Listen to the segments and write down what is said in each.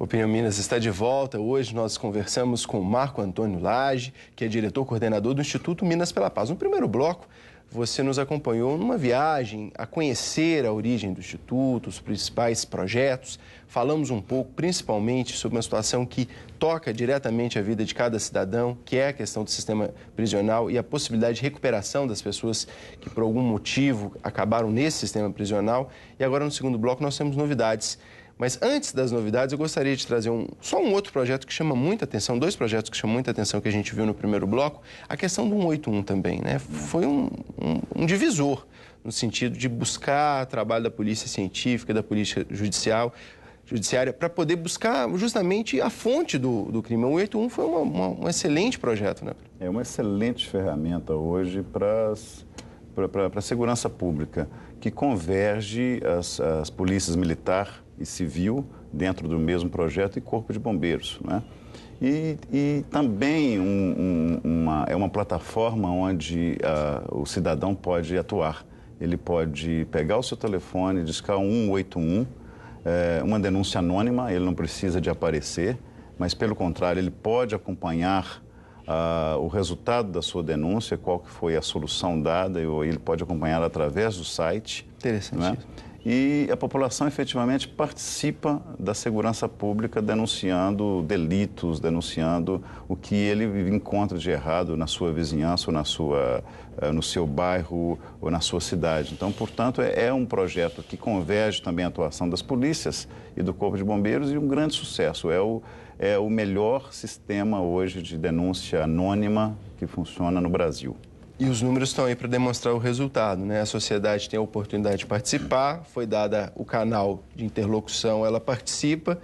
Opinião Minas está de volta. Hoje nós conversamos com Marco Antônio Lage, que é diretor coordenador do Instituto Minas pela Paz. No primeiro bloco, você nos acompanhou numa viagem a conhecer a origem do Instituto, os principais projetos. Falamos um pouco, principalmente, sobre uma situação que toca diretamente a vida de cada cidadão, que é a questão do sistema prisional e a possibilidade de recuperação das pessoas que, por algum motivo, acabaram nesse sistema prisional. E agora, no segundo bloco, nós temos novidades mas antes das novidades, eu gostaria de trazer um, só um outro projeto que chama muita atenção, dois projetos que chamam muita atenção que a gente viu no primeiro bloco, a questão do 181 também, né? Foi um, um, um divisor no sentido de buscar trabalho da polícia científica, da polícia judicial, judiciária, para poder buscar justamente a fonte do, do crime. O 181 foi uma, uma, um excelente projeto, né? É uma excelente ferramenta hoje para para a segurança pública, que converge as, as polícias militar, e Civil dentro do mesmo projeto e Corpo de Bombeiros. Né? E, e também um, um, uma, é uma plataforma onde uh, o cidadão pode atuar. Ele pode pegar o seu telefone, discar 181, é, eh, uma denúncia anônima, ele não precisa de aparecer, mas pelo contrário, ele pode acompanhar uh, o resultado da sua denúncia, qual que foi a solução dada, ou ele pode acompanhar através do site. Interessante. Né? e a população efetivamente participa da segurança pública denunciando delitos, denunciando o que ele encontra de errado na sua vizinhança ou na sua, eh, no seu bairro ou na sua cidade. Então, portanto, é, é um projeto que converge também a atuação das polícias e do Corpo de Bombeiros e um grande sucesso. É o, é o melhor sistema hoje de denúncia anônima que funciona no Brasil. E os números estão aí para demonstrar o resultado, né? A sociedade tem a oportunidade de participar, foi dada o canal de interlocução, ela participa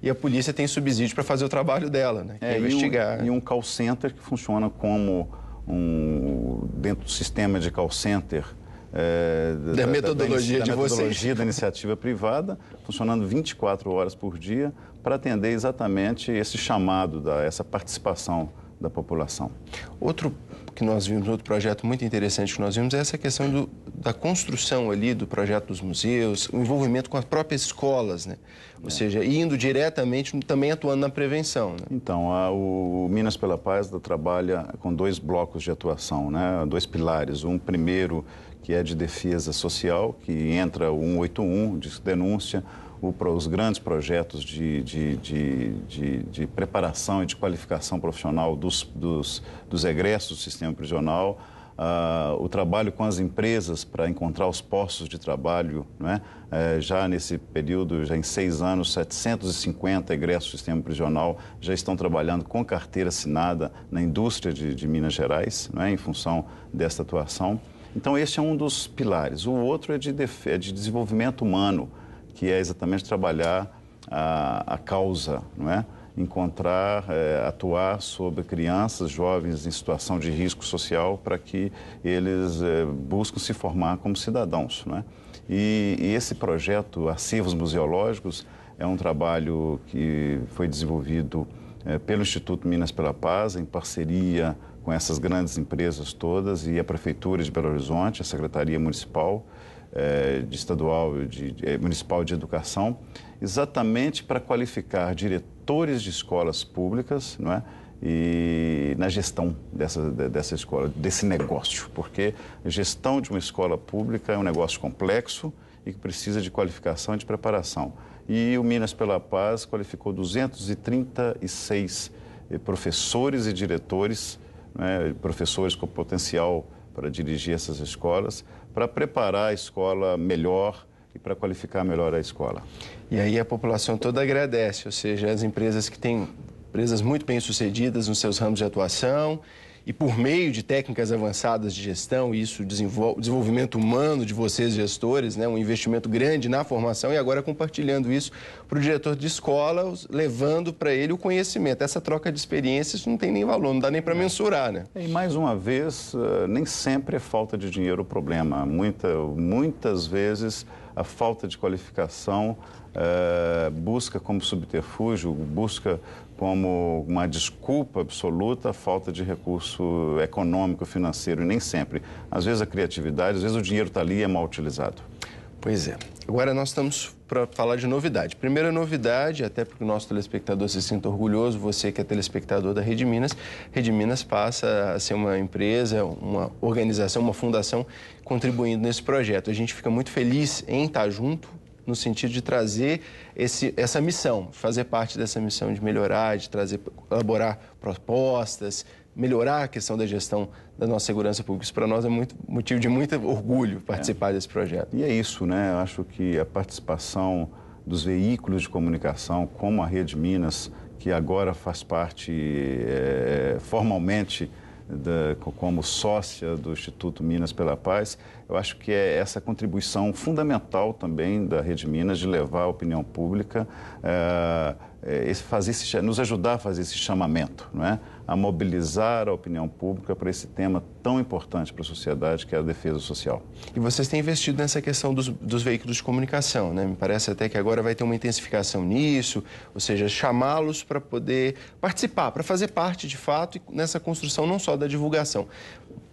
e a polícia tem subsídio para fazer o trabalho dela, né? É, é investigar. E um, e um call center que funciona como um dentro do sistema de call center é, da, da, metodologia da, da, da metodologia da iniciativa privada, funcionando 24 horas por dia para atender exatamente esse chamado da essa participação da população. Outro que nós vimos, outro projeto muito interessante que nós vimos é essa questão do, da construção ali do projeto dos museus, o envolvimento com as próprias escolas, né? Ou é. seja, indo diretamente, também atuando na prevenção. Né? Então, a, o Minas pela Paz trabalha com dois blocos de atuação, né? Dois pilares. Um primeiro que é de defesa social, que entra o 181 de denúncia o, os grandes projetos de, de, de, de, preparação e de qualificação profissional dos, dos, dos egressos do sistema prisional, uh, o trabalho com as empresas para encontrar os postos de trabalho. Né? Uh, já nesse período, já em seis anos, 750 egressos do sistema prisional já estão trabalhando com carteira assinada na indústria de, Minas Gerais, né? em função desta atuação. Então, esse é um dos pilares. O outro é de, é de desenvolvimento humano que é exatamente trabalhar a, a causa, não é? encontrar, é, atuar sobre crianças, jovens em situação de risco social para que eles é, busquem se formar como cidadãos. Né? E, e, esse projeto Arcivos Museológicos é um trabalho que foi desenvolvido é, pelo Instituto Minas pela Paz, em parceria com essas grandes empresas todas e a Prefeitura de Belo Horizonte, a Secretaria Municipal eh, de estadual, de, de, eh, municipal de educação, exatamente para qualificar diretores de escolas públicas, não é? e na gestão dessa, dessa escola, desse negócio, porque a gestão de uma escola pública é um negócio complexo e que precisa de qualificação e de preparação. E o Minas pela Paz qualificou 236 eh, professores e diretores, né, professores com potencial para dirigir essas escolas, para preparar a escola melhor e para qualificar melhor a escola. E aí a população toda agradece, ou seja, as empresas que têm empresas muito bem sucedidas nos seus ramos de atuação e por meio de técnicas avançadas de gestão, isso desenvol desenvolvimento humano de vocês gestores, né, um investimento grande na formação e agora compartilhando isso para o diretor de escola, levando para ele o conhecimento. Essa troca de experiências não tem nem valor, não dá nem para é. mensurar, né? E mais uma vez, eh, nem sempre é falta de dinheiro o problema. Muita, muitas vezes a falta de qualificação Uh, busca como subterfúgio, busca como uma desculpa absoluta a falta de recurso econômico, financeiro, e nem sempre. Às vezes a criatividade, às vezes o dinheiro está ali e é mal utilizado. Pois é. Agora nós estamos para falar de novidade. Primeira novidade, até porque o nosso telespectador se sinta orgulhoso, você que é telespectador da Rede Minas, Rede Minas passa a ser uma empresa, uma organização, uma fundação contribuindo nesse projeto. A gente fica muito feliz em estar junto no sentido de trazer esse, essa missão, fazer parte dessa missão de melhorar, de trazer, elaborar propostas, melhorar a questão da gestão da nossa segurança pública. Isso para nós é muito, motivo de muito orgulho participar é. desse projeto. E é isso, né? Eu acho que a participação dos veículos de comunicação, como a Rede Minas, que agora faz parte é, formalmente da, como sócia do Instituto Minas pela Paz, eu acho que é essa contribuição fundamental também da Rede Minas de levar a opinião pública. Eh, é, fazer esse, nos ajudar a fazer esse chamamento, não é? a mobilizar a opinião pública para esse tema tão importante para a sociedade que é a defesa social. E vocês têm investido nessa questão dos, dos veículos de comunicação, né? Me parece até que agora vai ter uma intensificação nisso, ou seja, chamá-los para poder participar, para fazer parte de fato nessa construção não só da divulgação,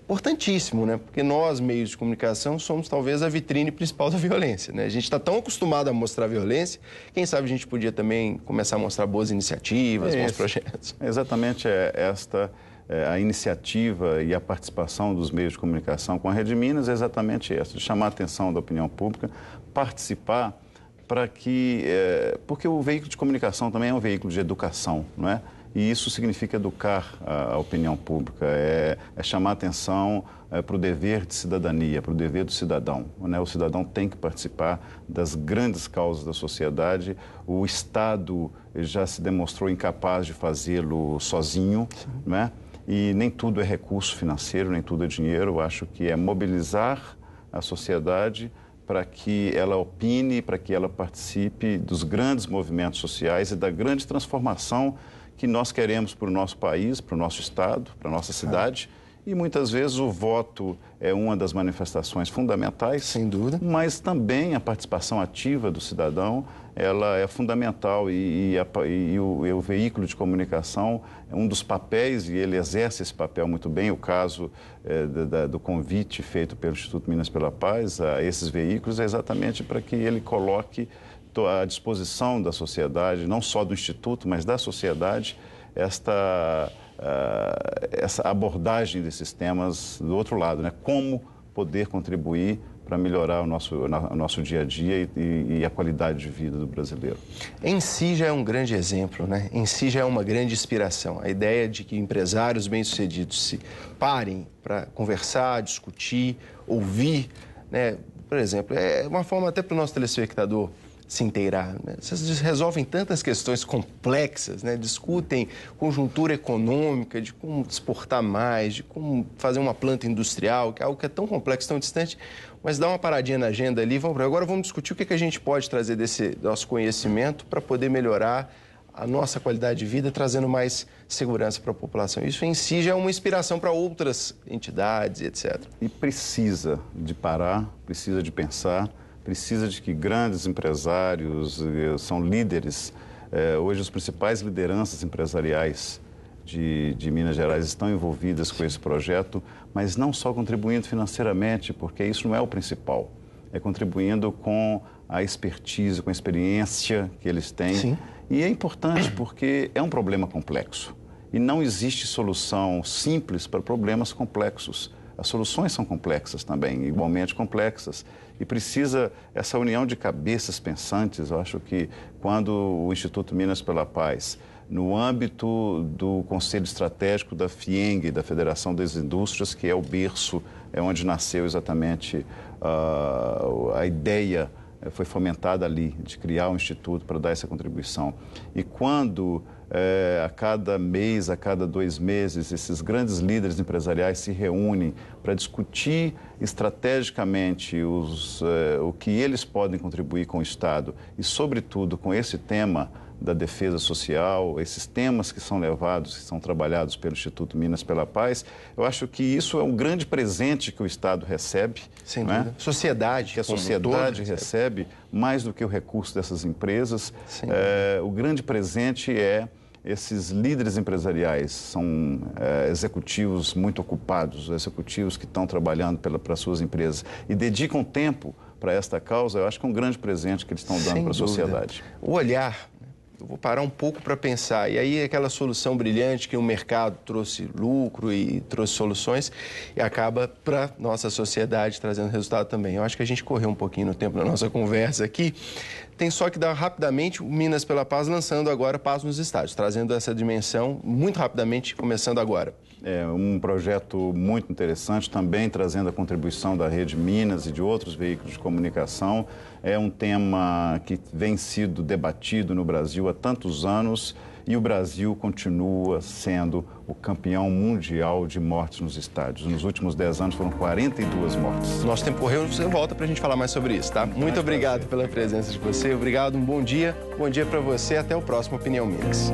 importantíssimo, né? Porque nós, meios de comunicação, somos talvez a vitrine principal da violência, né? A gente está tão acostumado a mostrar violência, quem sabe a gente podia também começar a mostrar boas iniciativas, é bons isso. projetos. Exatamente é esta é, a iniciativa e a participação dos meios de comunicação com a Rede Minas é exatamente essa, de chamar a atenção da opinião pública, participar para que... É, porque o veículo de comunicação também é um veículo de educação, não é? E isso significa educar a, a opinião pública, é, é chamar atenção é, para o dever de cidadania, para o dever do cidadão. Né? O cidadão tem que participar das grandes causas da sociedade. O Estado já se demonstrou incapaz de fazê-lo sozinho, né? e nem tudo é recurso financeiro, nem tudo é dinheiro. Eu acho que é mobilizar a sociedade para que ela opine, para que ela participe dos grandes movimentos sociais e da grande transformação que nós queremos para o nosso país, para o nosso estado, para a nossa é. cidade. Ah. E muitas vezes o voto é uma das manifestações fundamentais. Sem dúvida. Mas também a participação ativa do cidadão, ela é fundamental e, e, a, e, o, e o, veículo de comunicação é um dos papéis e ele exerce esse papel muito bem. O caso é, da, do convite feito pelo Instituto Minas pela Paz a esses veículos é exatamente para que ele coloque à disposição da sociedade, não só do Instituto, mas da sociedade, esta, uh, essa abordagem desses temas do outro lado, né? Como poder contribuir para melhorar o nosso, o nosso dia a dia e, e, a qualidade de vida do brasileiro. Em si já é um grande exemplo, né? Em si já é uma grande inspiração. A ideia de que empresários bem-sucedidos se parem para conversar, discutir, ouvir, né? Por exemplo, é uma forma até para o nosso telespectador se inteirar. Né? Vocês resolvem tantas questões complexas, né? discutem conjuntura econômica, de como exportar mais, de como fazer uma planta industrial, que é algo que é tão complexo, tão distante, mas dá uma paradinha na agenda ali. Vamos pra... Agora vamos discutir o que, que a gente pode trazer desse nosso conhecimento para poder melhorar a nossa qualidade de vida, trazendo mais segurança para a população. Isso em si já é uma inspiração para outras entidades, etc. E precisa de parar, precisa de pensar precisa de que grandes empresários, eh, são líderes. Eh, hoje, as principais lideranças empresariais de, de, Minas Gerais estão envolvidas com esse projeto, mas não só contribuindo financeiramente, porque isso não é o principal. É contribuindo com a expertise, com a experiência que eles têm. Sim. E é importante porque é um problema complexo. E não existe solução simples para problemas complexos. As soluções são complexas também, igualmente complexas, e precisa essa união de cabeças pensantes. Eu acho que quando o Instituto Minas pela Paz, no âmbito do Conselho Estratégico da FIENG, da Federação das Indústrias, que é o berço, é onde nasceu exatamente uh, a ideia eh, foi fomentada ali, de criar um instituto para dar essa contribuição. E quando é, a cada mês, a cada dois meses, esses grandes líderes empresariais se reúnem para discutir estrategicamente os, é, o que eles podem contribuir com o Estado e, sobretudo, com esse tema da defesa social, esses temas que são levados, que são trabalhados pelo Instituto Minas pela Paz, eu acho que isso é um grande presente que o Estado recebe. Sem né? dúvida. Sociedade. Que a sociedade recebe, recebe, mais do que o recurso dessas empresas. É, o grande presente é esses líderes empresariais são é, executivos muito ocupados, executivos que estão trabalhando para suas empresas e dedicam tempo para esta causa, eu acho que é um grande presente que eles estão dando para a sociedade. O olhar eu vou parar um pouco para pensar. E aí é aquela solução brilhante que o mercado trouxe lucro e trouxe soluções e acaba para nossa sociedade trazendo resultado também. Eu acho que a gente correu um pouquinho no tempo da nossa conversa aqui, tem só que dar rapidamente o Minas pela Paz lançando agora Paz nos Estádios, trazendo essa dimensão muito rapidamente, começando agora. É um projeto muito interessante, também trazendo a contribuição da Rede Minas e de outros veículos de comunicação. É um tema que vem sido debatido no Brasil há tantos anos e o Brasil continua sendo o campeão mundial de mortes nos estádios. Nos últimos 10 anos foram 42 mortes. Nosso tempo correu, você volta para a gente falar mais sobre isso, tá? Muito obrigado pela presença de você, obrigado, um bom dia, bom dia para você, até o próximo Opinião Mix.